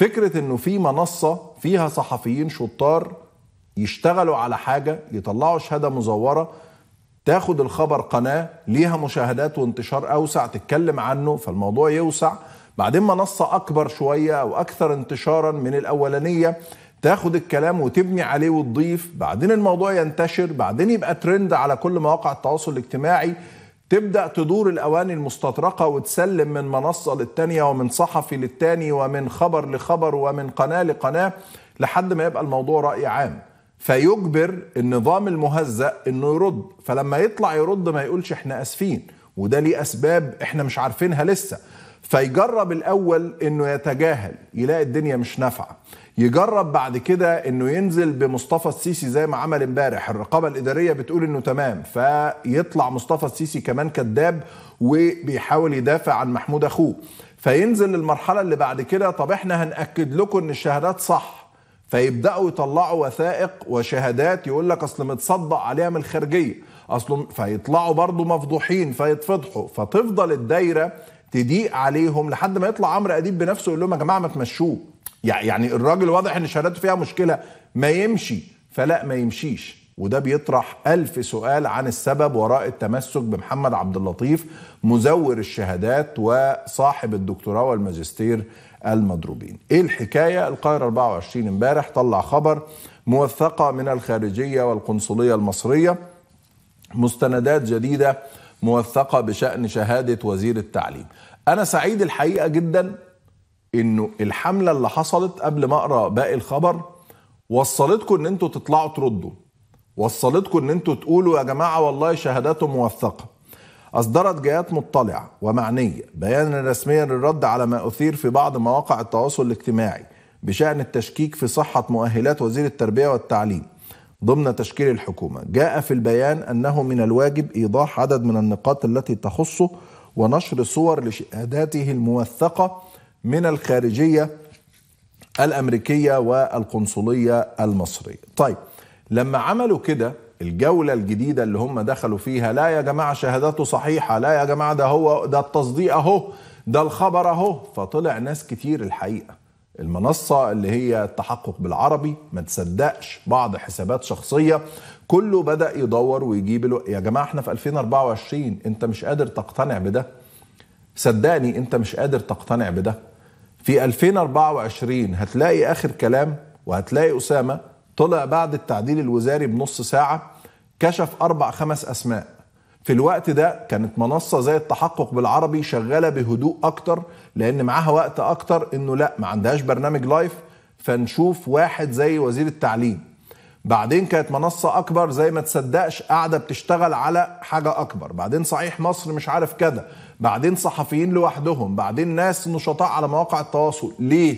فكره انه في منصه فيها صحفيين شطار يشتغلوا على حاجه يطلعوا شهاده مزوره تاخد الخبر قناه ليها مشاهدات وانتشار اوسع تتكلم عنه فالموضوع يوسع بعدين منصه اكبر شويه او اكثر انتشارا من الاولانيه تاخد الكلام وتبني عليه وتضيف بعدين الموضوع ينتشر بعدين يبقى ترند على كل مواقع التواصل الاجتماعي تبدا تدور الاواني المستطرقه وتسلم من منصه للتانيه ومن صحفي للتاني ومن خبر لخبر ومن قناه لقناه لحد ما يبقى الموضوع راي عام فيجبر النظام المهزأ انه يرد فلما يطلع يرد ما يقولش احنا اسفين وده ليه اسباب احنا مش عارفينها لسه فيجرب الاول انه يتجاهل يلاقي الدنيا مش نافعه يجرب بعد كده انه ينزل بمصطفى السيسي زي ما عمل امبارح الرقابه الاداريه بتقول انه تمام فيطلع مصطفى السيسي كمان كذاب وبيحاول يدافع عن محمود اخوه فينزل للمرحله اللي بعد كده طب احنا هناكد لكم ان الشهادات صح فيبداوا يطلعوا وثائق وشهادات يقول لك اصل متصدق عليها من الخارجيه اصل فيطلعوا برضه مفضوحين فيتفضحوا فتفضل الدايره تضيق عليهم لحد ما يطلع عمرو اديب بنفسه يقول لهم يا جماعه ما تمشوه يعني الراجل واضح ان شهادته فيها مشكله ما يمشي فلا ما يمشيش وده بيطرح ألف سؤال عن السبب وراء التمسك بمحمد عبد اللطيف مزور الشهادات وصاحب الدكتوراه والماجستير المضروبين ايه الحكاية القاهرة 24 امبارح طلع خبر موثقة من الخارجية والقنصلية المصرية مستندات جديدة موثقة بشأن شهادة وزير التعليم أنا سعيد الحقيقة جدا إنه الحملة اللي حصلت قبل ما أقرأ باقي الخبر وصلتكم إن أنتوا تطلعوا تردوا وصلتكم إن أنتوا تقولوا يا جماعة والله شهاداته موثقة أصدرت جهات مطلعة ومعنية بيانا رسميا للرد على ما أثير في بعض مواقع التواصل الاجتماعي بشأن التشكيك في صحة مؤهلات وزير التربية والتعليم ضمن تشكيل الحكومة جاء في البيان أنه من الواجب إيضاح عدد من النقاط التي تخصه ونشر صور لشهاداته الموثقة من الخارجية الأمريكية والقنصلية المصرية طيب لما عملوا كده الجولة الجديدة اللي هم دخلوا فيها لا يا جماعة شهاداته صحيحة لا يا جماعة ده هو ده التصديق اهو ده الخبر اهو فطلع ناس كتير الحقيقة المنصة اللي هي التحقق بالعربي ما تصدقش بعض حسابات شخصية كله بدأ يدور ويجيب له يا جماعة احنا في 2024 انت مش قادر تقتنع بده صدقني انت مش قادر تقتنع بده في 2024 هتلاقي اخر كلام وهتلاقي اسامه طلع بعد التعديل الوزاري بنص ساعه كشف اربع خمس اسماء في الوقت ده كانت منصه زي التحقق بالعربي شغاله بهدوء اكتر لان معاها وقت اكتر انه لا ما عندهاش برنامج لايف فنشوف واحد زي وزير التعليم بعدين كانت منصة أكبر زي ما تصدقش قاعدة بتشتغل على حاجة أكبر بعدين صحيح مصر مش عارف كده بعدين صحفيين لوحدهم بعدين ناس نشطاء على مواقع التواصل ليه؟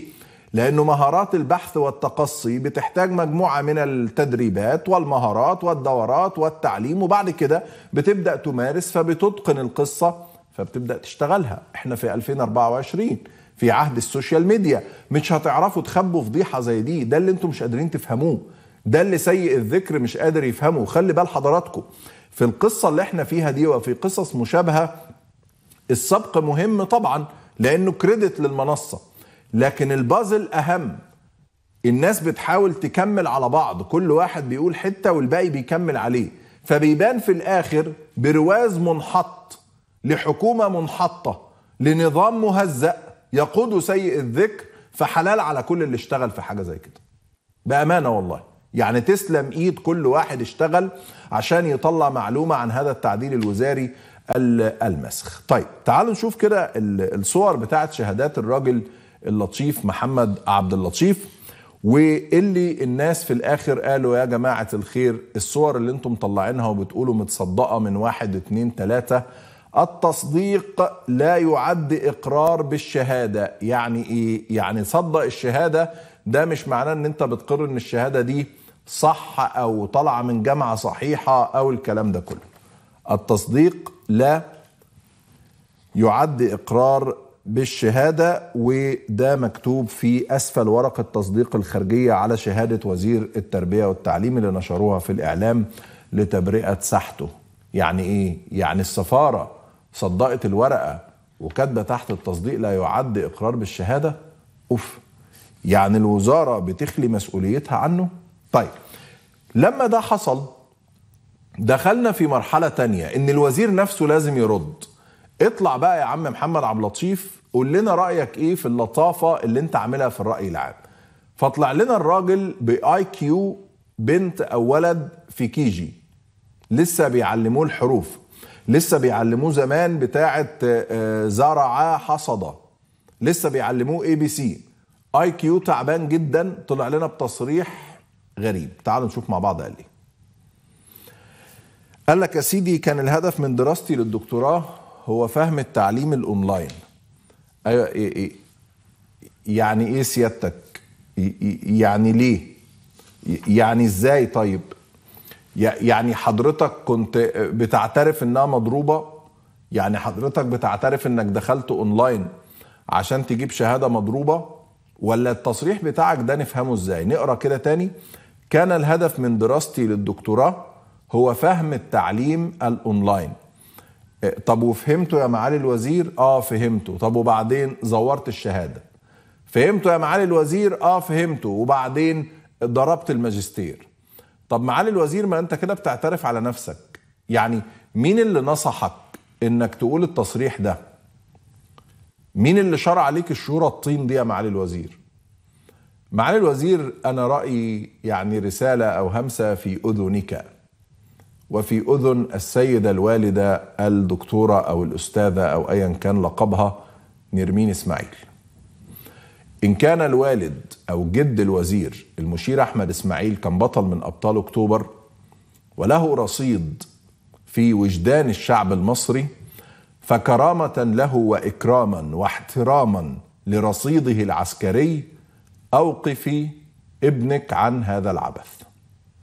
لأنه مهارات البحث والتقصي بتحتاج مجموعة من التدريبات والمهارات والدورات والتعليم وبعد كده بتبدأ تمارس فبتتقن القصة فبتبدأ تشتغلها احنا في 2024 في عهد السوشيال ميديا مش هتعرفوا تخبوا فضيحة زي دي ده اللي انتم مش قادرين تفهموه ده اللي سيء الذكر مش قادر يفهمه خلي بال حضراتكم في القصة اللي احنا فيها دي وفي قصص مشابهة السبق مهم طبعا لانه كريدت للمنصة لكن البازل اهم الناس بتحاول تكمل على بعض كل واحد بيقول حته والباقي بيكمل عليه فبيبان في الاخر برواز منحط لحكومه منحطه لنظام مهزأ يقود سيء الذكر فحلال على كل اللي اشتغل في حاجه زي كده بامانه والله يعني تسلم ايد كل واحد اشتغل عشان يطلع معلومه عن هذا التعديل الوزاري المسخ طيب تعالوا نشوف كده الصور بتاعت شهادات الراجل اللطيف محمد عبد اللطيف واللي الناس في الاخر قالوا يا جماعه الخير الصور اللي انتم مطلعينها وبتقولوا متصدقه من واحد اتنين تلاته التصديق لا يعد اقرار بالشهاده يعني ايه يعني صدق الشهاده ده مش معناه ان انت بتقر ان الشهاده دي صح او طالعه من جامعه صحيحه او الكلام ده كله التصديق لا يعد اقرار بالشهادة وده مكتوب في أسفل ورقة تصديق الخارجية على شهادة وزير التربية والتعليم اللي نشروها في الإعلام لتبرئة ساحته يعني إيه؟ يعني السفارة صدقت الورقة وكاتبة تحت التصديق لا يعد إقرار بالشهادة أوف يعني الوزارة بتخلي مسؤوليتها عنه طيب لما ده حصل دخلنا في مرحلة تانية إن الوزير نفسه لازم يرد اطلع بقى يا عم محمد عبد اللطيف قول لنا رايك ايه في اللطافه اللي انت عاملها في الراي العام فطلع لنا الراجل باي كيو بنت او ولد في كي جي لسه بيعلموه الحروف لسه بيعلموه زمان بتاعه آه، زرع حصد لسه بيعلموه اي بي سي اي كيو تعبان جدا طلع لنا بتصريح غريب تعالوا نشوف مع بعض قال ايه قال لك يا سيدي كان الهدف من دراستي للدكتوراه هو فهم التعليم الاونلاين ايوه إيه، إيه، يعني ايه سيادتك يعني ليه يعني ازاي طيب يعني حضرتك كنت بتعترف انها مضروبه يعني حضرتك بتعترف انك دخلت اونلاين عشان تجيب شهاده مضروبه ولا التصريح بتاعك ده نفهمه ازاي نقرا كده تاني كان الهدف من دراستي للدكتوراه هو فهم التعليم الاونلاين إيه، طب وفهمته يا معالي الوزير اه فهمته طب وبعدين زورت الشهاده فهمته يا معالي الوزير اه فهمته وبعدين ضربت الماجستير طب معالي الوزير ما انت كده بتعترف على نفسك يعني مين اللي نصحك انك تقول التصريح ده مين اللي شرع عليك الشورى الطين دي يا معالي الوزير معالي الوزير انا رايي يعني رساله او همسه في اذنك وفي اذن السيده الوالده الدكتوره او الاستاذه او ايا كان لقبها نرمين اسماعيل. ان كان الوالد او جد الوزير المشير احمد اسماعيل كان بطل من ابطال اكتوبر وله رصيد في وجدان الشعب المصري فكرامه له واكراما واحتراما لرصيده العسكري اوقفي ابنك عن هذا العبث.